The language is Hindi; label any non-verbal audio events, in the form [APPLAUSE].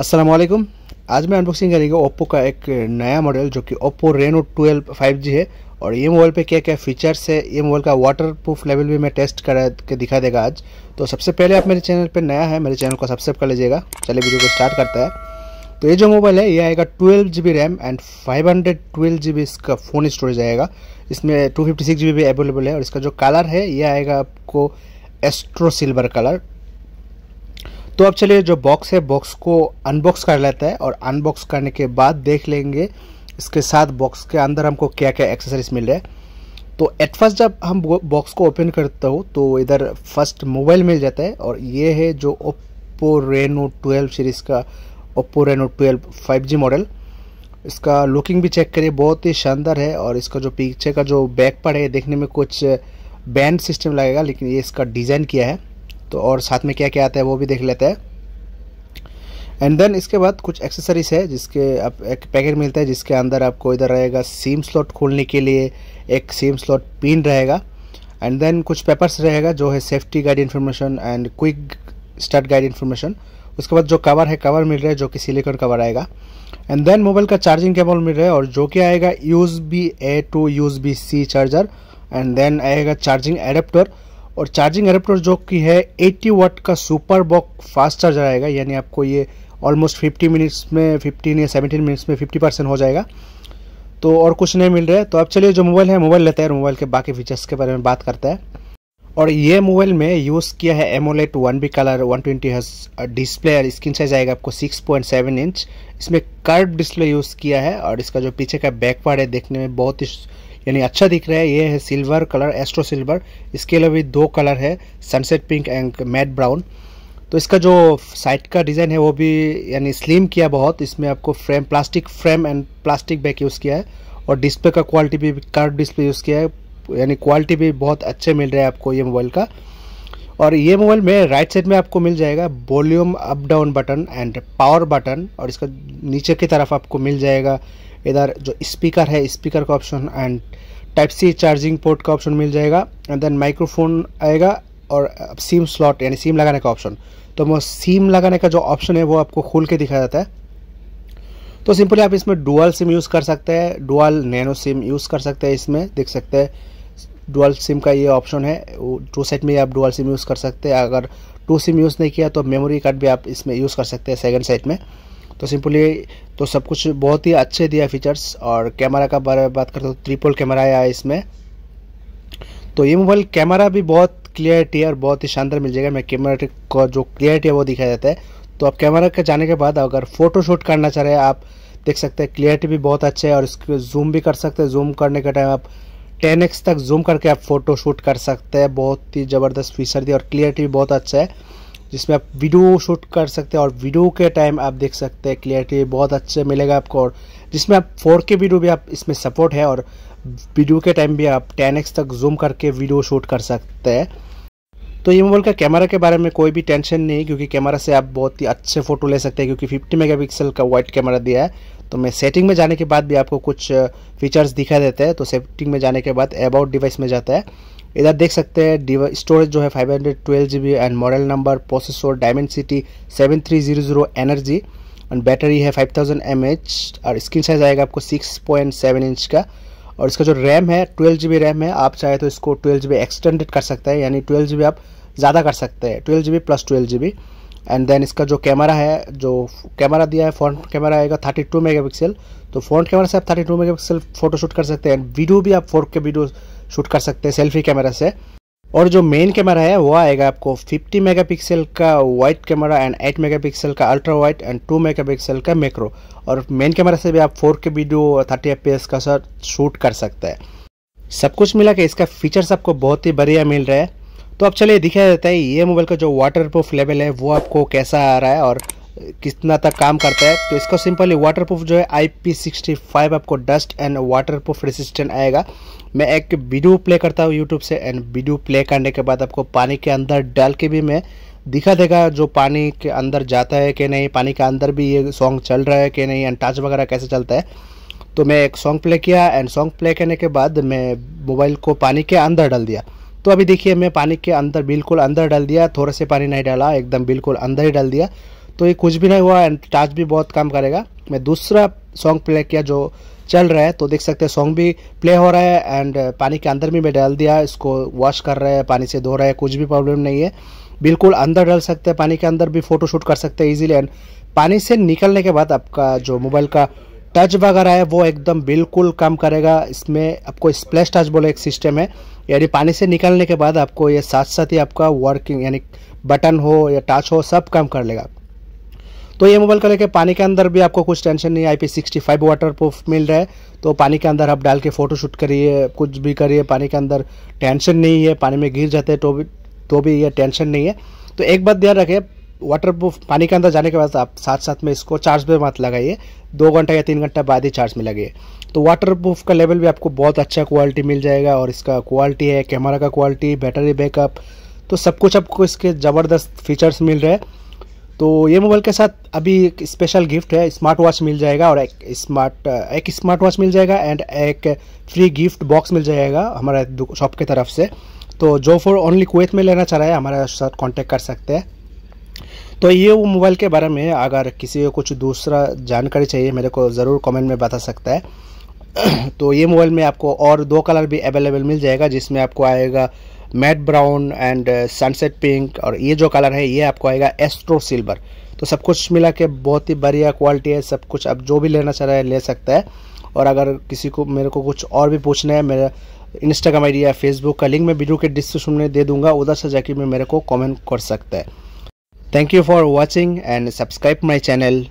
असलम आज मैं अनबॉक्सिंग करेंगे ओप्पो का एक नया मॉडल जो कि ओप्पो रेनो 12 जी है और ये मोबाइल पे क्या क्या फीचर्स है ये मोबाइल का वाटर प्रूफ लेवल भी मैं टेस्ट करा के दिखा देगा आज तो सबसे पहले आप मेरे चैनल पे नया है मेरे चैनल को सब्सक्राइब कर लीजिएगा चलिए वीडियो को स्टार्ट करता है तो ये जो मोबाइल है ये आएगा twelve G B RAM and five hundred twelve G B इसका फ़ोन स्टोरेज आएगा इसमें two fifty six G B available है और इसका जो कलर है ये आएगा आपको एस्ट्रो सिल्वर कलर तो अब चलिए जो बॉक्स है बॉक्स को अनबॉक्स कर लेता है और अनबॉक्स करने के बाद देख लेंगे इसके साथ बॉक्स के अंदर हमको क्या क्या एक्सेसरीज मिल रहा है तो एट फर्स्ट जब हम बॉक्स को ओपन करता हूँ तो इधर फर्स्ट मोबाइल मिल जाता है और ये है जो ओप्पो रेनो 12 सीरीज़ का ओप्पो रेनो 12 5G मॉडल इसका लुकिंग भी चेक करिए बहुत ही शानदार है और इसका जो पीछे का जो बैक पर है देखने में कुछ बैंड सिस्टम लगेगा लेकिन ये इसका डिज़ाइन किया है तो और साथ में क्या क्या आता है वो भी देख लेते हैं एंड देन इसके बाद कुछ एक्सेसरीज है जिसके आप एक पैकेट मिलता है जिसके अंदर आपको इधर रहेगा सिम स्लॉट खोलने के लिए एक सिम स्लॉट पिन रहेगा एंड देन कुछ पेपर्स रहेगा जो है safety guide information and quick start guide information उसके बाद जो कवर है कवर मिल रहा है जो कि सिलिकॉन कवर आएगा एंड देन मोबाइल का चार्जिंग केबल मिल रहा है और जो कि आएगा USB A to USB C charger and then आएगा चार्जिंग एडेप्टर और चार्जिंग एडेप्टर जो की है 80 वाट का सुपर बॉक फास्ट चार्जर आएगा यानी आपको ये ऑलमोस्ट 50 मिनट्स में 15 या 17 मिनट्स में 50 परसेंट हो जाएगा तो और कुछ नहीं मिल रहा है तो अब चलिए जो मोबाइल है मोबाइल लेते हैं मोबाइल के बाकी फीचर्स के बारे में बात करता है और ये मोबाइल में यूज़ किया है AMOLED one B colour one twenty हज डिस्प्ले और स्क्रीन साइज आएगा आपको सिक्स पॉइंट सेवन इंच इसमें कर्व डिस्प्ले यूज़ किया है और इसका जो पीछे का बैक पार्ट है देखने में बहुत ही यानी अच्छा दिख रहा है ये है सिल्वर कलर एस्ट्रो सिल्वर इसके अलावा भी दो कलर है sunset pink and matte brown तो इसका जो साइड का डिज़ाइन है वो भी यानी स्लिम किया बहुत इसमें आपको frame plastic frame and plastic back use किया है और डिस्प्ले का क्वालिटी भी कर्व डिस्प्ले यूज़ किया है यानी क्वालिटी भी बहुत अच्छे मिल रहा है आपको ये मोबाइल का और ये मोबाइल में राइट साइड में आपको मिल जाएगा volume up down button and power button और इसका नीचे की तरफ आपको मिल जाएगा इधर जो स्पीकर है स्पीकर का option and type C charging port का ऑप्शन मिल जाएगा एंड देन माइक्रोफोन आएगा और सिम स्लॉट यानी सिम लगाने का ऑप्शन तो वो सिम लगाने का जो ऑप्शन है वो आपको खोल के दिखाया जाता है तो सिंपली आप इसमें डुअल सिम यूज़ कर सकते हैं डुअल नैनो सिम यूज़ कर सकते हैं इसमें देख सकते हैं डुअल सिम का ये ऑप्शन है टू सेट में आप डुअल सिम यूज़ कर सकते हैं अगर टू सिम यूज़ नहीं किया तो मेमोरी कार्ड भी आप इसमें यूज़ कर सकते हैं सेकंड सेट में तो सिंपली तो सब कुछ बहुत ही अच्छे दिया फीचर्स और कैमरा का बारे में बात करते हैं ट्रिपल तो कैमरा आया इसमें तो ये मोबाइल कैमरा भी बहुत क्लियरिटी है और बहुत ही शानदार मिल जाएगा मैं कैमरा का जो क्लियरिटी है वो दिखाया जाता है तो आप कैमरा के जाने के बाद अगर फोटो शूट करना चाह रहे हैं आप देख सकते हैं क्लियरिटी भी बहुत अच्छा है और इसको जूम भी कर सकते हैं जूम करने के टाइम आप एक्स तक जूम करके आप फोटो शूट कर सकते हैं बहुत ही ज़बरदस्त फीचर दिया और क्लियरिटी भी बहुत अच्छा है जिसमें आप वीडियो शूट कर सकते हैं और वीडियो के टाइम आप देख सकते हैं क्लियरिटी बहुत अच्छे मिलेगा आपको और जिसमें आप फोर के वीडियो भी आप इसमें सपोर्ट है और वीडियो के टाइम भी आप टेन एक्स तक जूम करके वीडियो शूट कर सकते हैं तो ये मोबाइल का कैमरा के बारे में कोई भी टेंशन नहीं क्योंकि कैमरा से आप बहुत ही अच्छे फोटो ले सकते हैं क्योंकि 50 मेगापिक्सल का वाइड कैमरा दिया है तो मैं सेटिंग में जाने के बाद भी आपको कुछ फीचर्स uh, दिखा देते हैं तो सेटिंग में जाने के बाद अबाउट डिवाइस में जाता है इधर देख सकते हैं स्टोरेज जो है 512 hundred and model number processor Dimensity seven three zero zero energy and battery है 5000 थाउजेंड और स्क्रीन साइज आएगा आपको 6.7 इंच का और इसका जो रैम है ट्वेल्व जी रैम है आप चाहे तो इसको ट्वेल्व जी एक्सटेंडेड कर सकते हैं यानी ट्वेल्व जी आप ज़्यादा कर सकते हैं twelve G plus twelve G and then इसका जो कैमरा है जो कैमरा दिया है फ्रंट कैमरा आएगा मेगा पिक्सल तो फ्रंट कैमरा से आप 32 मेगापिक्सल फोटोशूट कर सकते हैं एंड वीडियो भी आप फोर के वीडियो शूट कर सकते हैं सेल्फी कैमरा से और जो मेन कैमरा है वो आएगा आपको 50 मेगापिक्सल का वाइट कैमरा एंड 8 मेगापिक्सल का अल्ट्रा वाइट एंड 2 मेगापिक्सल का मैक्रो और मेन कैमरा से भी आप 4K वीडियो 30 एफ का सर शूट कर सकते हैं सब कुछ मिला के इसका फीचर्स आपको बहुत ही बढ़िया मिल रहा है तो अब चलिए दिखाया जाता है ये मोबाइल का जो वाटर प्रूफ लेवल है वो आपको कैसा आ रहा है और कितना तक काम करता है तो इसका सिंपली वाटर प्रूफ जो है आई पी सिक्सटी फाइव आपको dust and waterproof resistant आएगा मैं एक वीडियो प्ले करता हूँ यूट्यूब से एंड वीडियो प्ले करने के बाद आपको पानी के अंदर डाल के भी मैं दिखा देगा जो पानी के अंदर जाता है कि नहीं पानी के अंदर भी ये सॉन्ग चल रहा है कि नहीं एंड टच वगैरह कैसे चलता है तो मैं एक सॉन्ग प्ले किया एंड सॉन्ग प्ले करने के बाद मैं मोबाइल को पानी के अंदर डाल दिया तो अभी देखिए मैं पानी के अंदर बिल्कुल अंदर डाल दिया थोड़ा से पानी नहीं डाला एकदम बिल्कुल अंदर ही डाल दिया तो ये कुछ भी नहीं हुआ एंड टाच भी बहुत काम करेगा मैं दूसरा सॉन्ग प्ले किया जो चल रहा है तो देख सकते हैं सॉन्ग भी प्ले हो रहा है एंड uh, पानी के अंदर भी मैं डाल दिया इसको वॉश कर रहे हैं पानी से धो रहे हैं कुछ भी प्रॉब्लम नहीं है बिल्कुल अंदर डाल सकते हैं पानी के अंदर भी फोटो शूट कर सकते हैं इजीली एंड पानी से निकलने के बाद आपका जो मोबाइल का टच वगैरह है वो एकदम बिल्कुल काम करेगा इसमें आपको स्प्लैश टच बोले एक सिस्टम है यानी पानी से निकलने के बाद आपको ये साथ साथ ही आपका वर्किंग यानी बटन हो या टच हो सब काम कर लेगा तो ये मोबाइल को लेकर पानी के अंदर भी आपको कुछ टेंशन नहीं I P sixty five waterproof मिल रहा है तो पानी के अंदर आप डाल के फोटो शूट करिए कुछ भी करिए पानी के अंदर टेंशन नहीं है पानी में गिर जाते हैं तो भी तो भी ये टेंशन नहीं है तो एक बात ध्यान रखें वाटर प्रूफ पानी के अंदर जाने के बाद आप साथ साथ में इसको चार्ज भी मत लगाइए दो घंटा या तीन घंटा बाद ही चार्ज में लगे तो वाटर प्रूफ का लेवल भी आपको बहुत अच्छा क्वालिटी मिल जाएगा और इसका क्वालिटी है कैमरा का क्वालिटी बैटरी बैकअप तो सब कुछ आपको इसके ज़बरदस्त फीचर्स मिल रहे हैं तो ये मोबाइल के साथ अभी एक स्पेशल गिफ्ट है स्मार्ट वॉच मिल जाएगा और एक स्मार्ट एक स्मार्ट वॉच मिल जाएगा एंड एक फ्री गिफ्ट बॉक्स मिल जाएगा हमारे शॉप की तरफ से तो जो फॉर ओनली कुवैत में लेना चाह रहा है हमारे साथ कांटेक्ट कर सकते हैं तो ये वो मोबाइल के बारे में अगर किसी को कुछ दूसरा जानकारी चाहिए मेरे को ज़रूर कमेंट में बता सकता है [CLEARS THROAT] तो ये मोबाइल में आपको और दो कलर भी अवेलेबल मिल जाएगा जिसमें आपको आएगा matte brown and sunset pink और ये जो कलर है ये आपको आएगा एस्ट्रो सिल्वर तो सब कुछ मिला के बहुत ही बढ़िया क्वालिटी है सब कुछ आप जो भी लेना चाह रहे हैं ले सकता है और अगर किसी को मेरे को कुछ और भी पूछना है मेरा इंस्टाग्राम आईडी या फेसबुक का लिंक मैं वीडियो के डिस्क्रिप्शन में दे दूंगा उधर से जाके मैं मेरे को कमेंट कर सकता है thank you for watching and subscribe my channel